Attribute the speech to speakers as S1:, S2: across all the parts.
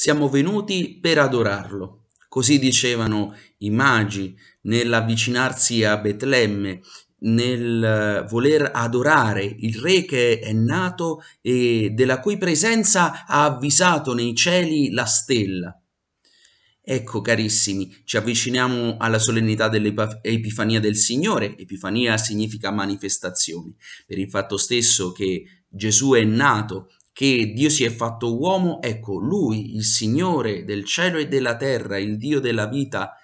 S1: siamo venuti per adorarlo. Così dicevano i magi nell'avvicinarsi a Betlemme, nel eh, voler adorare il re che è nato e della cui presenza ha avvisato nei cieli la stella. Ecco, carissimi, ci avviciniamo alla solennità dell'Epifania del Signore. Epifania significa manifestazione. Per il fatto stesso che Gesù è nato che Dio si è fatto uomo, ecco, lui, il Signore del cielo e della terra, il Dio della vita,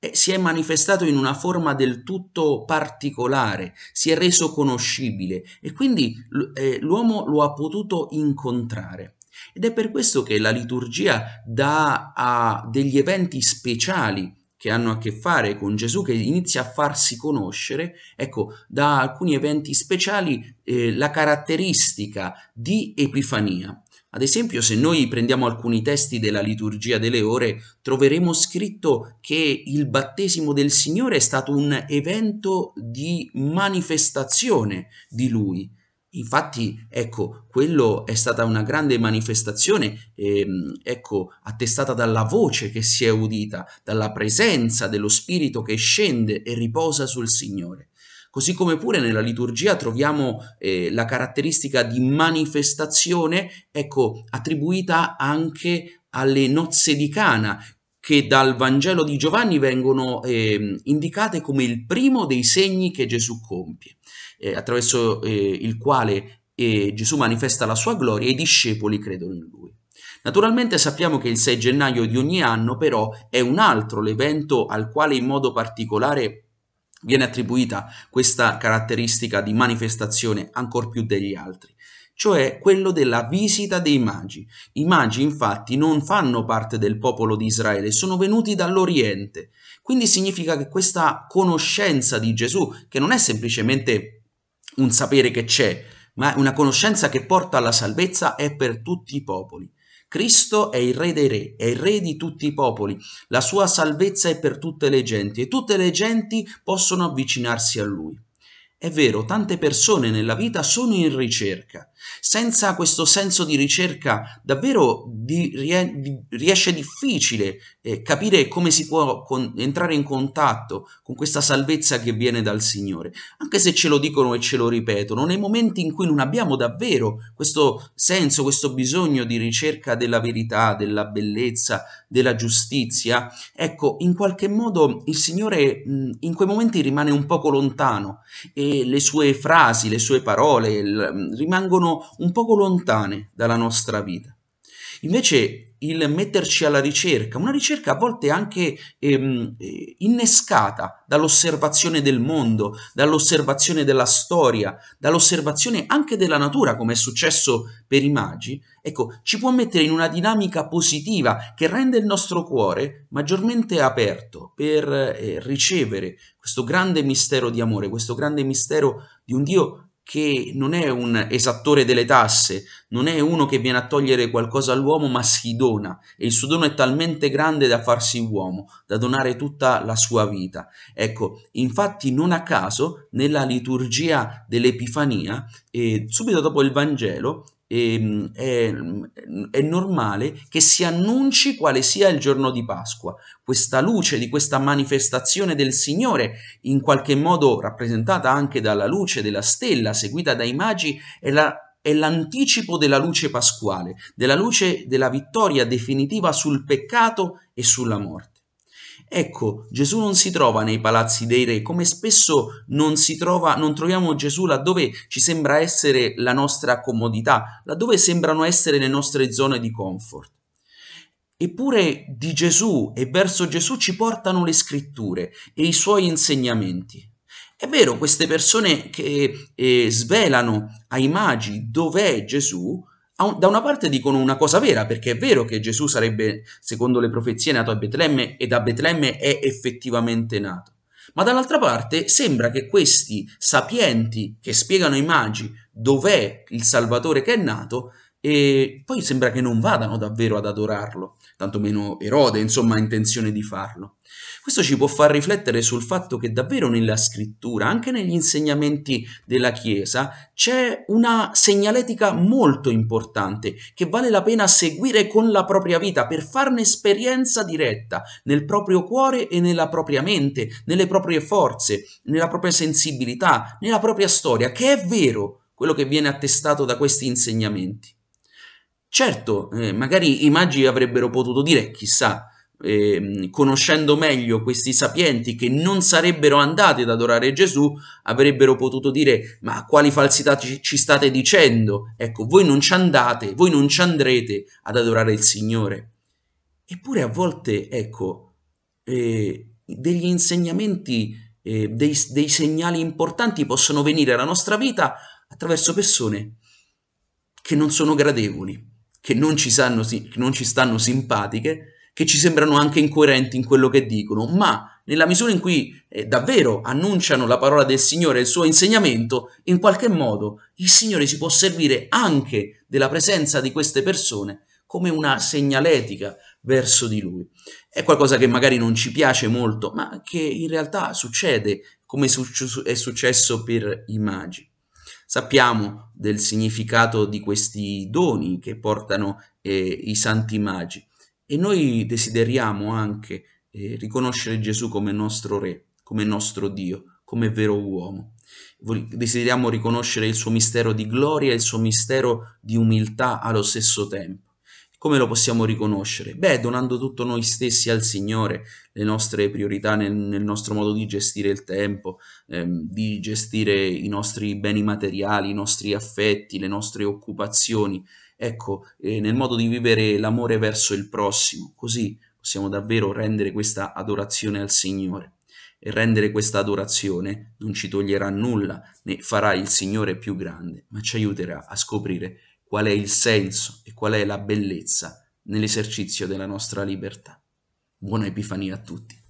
S1: eh, si è manifestato in una forma del tutto particolare, si è reso conoscibile e quindi eh, l'uomo lo ha potuto incontrare. Ed è per questo che la liturgia dà a degli eventi speciali che hanno a che fare con Gesù che inizia a farsi conoscere, ecco, da alcuni eventi speciali eh, la caratteristica di Epifania. Ad esempio, se noi prendiamo alcuni testi della liturgia delle ore, troveremo scritto che il battesimo del Signore è stato un evento di manifestazione di Lui. Infatti, ecco, quello è stata una grande manifestazione, ehm, ecco, attestata dalla voce che si è udita, dalla presenza dello Spirito che scende e riposa sul Signore. Così come pure nella liturgia troviamo eh, la caratteristica di manifestazione, ecco, attribuita anche alle nozze di Cana, che dal Vangelo di Giovanni vengono eh, indicate come il primo dei segni che Gesù compie, eh, attraverso eh, il quale eh, Gesù manifesta la sua gloria e i discepoli credono in lui. Naturalmente sappiamo che il 6 gennaio di ogni anno però è un altro l'evento al quale in modo particolare viene attribuita questa caratteristica di manifestazione ancor più degli altri cioè quello della visita dei Magi. I Magi infatti non fanno parte del popolo di Israele, sono venuti dall'Oriente. Quindi significa che questa conoscenza di Gesù, che non è semplicemente un sapere che c'è, ma una conoscenza che porta alla salvezza, è per tutti i popoli. Cristo è il Re dei Re, è il Re di tutti i popoli, la sua salvezza è per tutte le genti e tutte le genti possono avvicinarsi a Lui. È vero, tante persone nella vita sono in ricerca, senza questo senso di ricerca davvero di, di, riesce difficile eh, capire come si può con, entrare in contatto con questa salvezza che viene dal Signore. Anche se ce lo dicono e ce lo ripetono, nei momenti in cui non abbiamo davvero questo senso, questo bisogno di ricerca della verità, della bellezza, della giustizia, ecco, in qualche modo il Signore mh, in quei momenti rimane un poco lontano e le sue frasi, le sue parole l- rimangono sono un poco lontane dalla nostra vita. Invece il metterci alla ricerca, una ricerca a volte anche ehm, innescata dall'osservazione del mondo, dall'osservazione della storia, dall'osservazione anche della natura, come è successo per i magi, ecco, ci può mettere in una dinamica positiva che rende il nostro cuore maggiormente aperto per eh, ricevere questo grande mistero di amore, questo grande mistero di un Dio che non è un esattore delle tasse, non è uno che viene a togliere qualcosa all'uomo, ma si dona e il suo dono è talmente grande da farsi uomo, da donare tutta la sua vita. Ecco, infatti non a caso nella liturgia dell'Epifania, eh, subito dopo il Vangelo, eh, è, ehm, è, normale che si annunci quale sia il giorno di Pasqua. Questa luce di questa manifestazione del Signore, in qualche modo rappresentata anche dalla luce della stella seguita dai magi, è, la, è l'anticipo della luce pasquale, della luce della vittoria definitiva sul peccato e sulla morte. Ecco, Gesù non si trova nei palazzi dei re, come spesso non, trova, non troviamo Gesù laddove ci sembra essere la nostra comodità, laddove sembrano essere le nostre zone di comfort. Eppure di Gesù e verso Gesù ci portano le scritture e i suoi insegnamenti. È vero, queste persone che eh, svelano ai magi dov'è Gesù, da una parte dicono una cosa vera, perché è vero che Gesù sarebbe, secondo le profezie, nato a Betlemme e da Betlemme è effettivamente nato. Ma dall'altra parte sembra che questi sapienti che spiegano ai magi dov'è il Salvatore che è nato e poi sembra che non vadano davvero ad adorarlo, tantomeno Erode, insomma, ha intenzione di farlo. Questo ci può far riflettere sul fatto che davvero nella scrittura, anche negli insegnamenti della Chiesa, c'è una segnaletica molto importante che vale la pena seguire con la propria vita per farne esperienza diretta nel proprio cuore e nella propria mente, nelle proprie forze, nella propria sensibilità, nella propria storia, che è vero quello che viene attestato da questi insegnamenti. Certo, eh, magari i magi avrebbero potuto dire, chissà, eh, conoscendo meglio questi sapienti che non sarebbero andati ad adorare Gesù, avrebbero potuto dire: Ma quali falsità ci, ci, state dicendo? Ecco, voi non ci andate, voi non ci andrete ad adorare il Signore. Eppure a volte, ecco, eh, degli insegnamenti, eh, dei, dei segnali importanti possono venire alla nostra vita attraverso persone che non sono gradevoli, che non ci, sanno, non ci stanno simpatiche, che ci sembrano anche incoerenti in quello che dicono, ma nella misura in cui eh, davvero annunciano la parola del Signore e il suo insegnamento, in qualche modo il Signore si può servire anche della presenza di queste persone come una segnaletica verso di Lui. È qualcosa che magari non ci piace molto, ma che in realtà succede come è successo per i magi. Sappiamo del significato di questi doni che portano eh, i santi magi e noi desideriamo anche eh, riconoscere Gesù come nostro Re, come nostro Dio, come vero uomo. Desideriamo riconoscere il suo mistero di gloria e il suo mistero di umiltà allo stesso tempo come lo possiamo riconoscere? Beh, donando tutto noi stessi al Signore, le nostre priorità nel, nel nostro modo di gestire il tempo, ehm, di gestire i nostri beni materiali, i nostri affetti, le nostre occupazioni, ecco, eh, nel modo di vivere l'amore verso il prossimo, così possiamo davvero rendere questa adorazione al Signore. E rendere questa adorazione non ci toglierà nulla, né farà il Signore più grande, ma ci aiuterà a scoprire qual è il senso e qual è la bellezza nell'esercizio della nostra libertà. Buona Epifania a tutti.